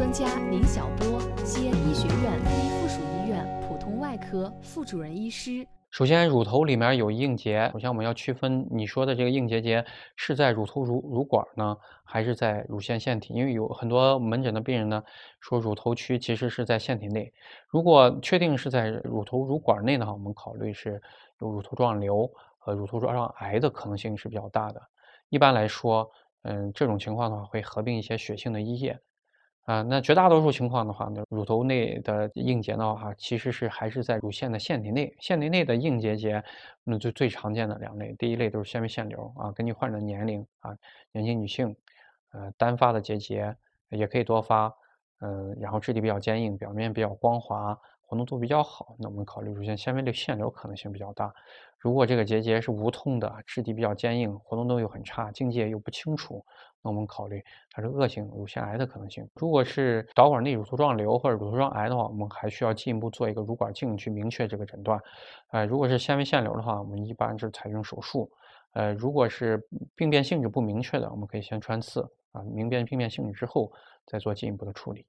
专家林晓波，西安医学院一附属医院普通外科副主任医师。首先，乳头里面有硬结。首先，我们要区分你说的这个硬结节是在乳头乳乳管呢，还是在乳腺腺体？因为有很多门诊的病人呢，说乳头区其实是在腺体内。如果确定是在乳头乳管内的话，我们考虑是有乳头状瘤和乳头状癌的可能性是比较大的。一般来说，嗯，这种情况的话，会合并一些血性的溢液。啊，那绝大多数情况的话呢，乳头内的硬结呢，话，其实是还是在乳腺的腺体内，腺体内的硬结节，那就最常见的两类，第一类都是纤维腺瘤啊，根据患者的年龄啊，年轻女性，呃，单发的结节也可以多发，嗯，然后质地比较坚硬，表面比较光滑。活动度比较好，那我们考虑乳腺纤维瘤可能性比较大。如果这个结节是无痛的，质地比较坚硬，活动度又很差，境界又不清楚，那我们考虑它是恶性乳腺癌的可能性。如果是导管内乳头状瘤或者乳头状癌的话，我们还需要进一步做一个乳管镜去明确这个诊断。呃，如果是纤维腺瘤的话，我们一般是采用手术。呃，如果是病变性质不明确的，我们可以先穿刺啊，明辨病变性质之后再做进一步的处理。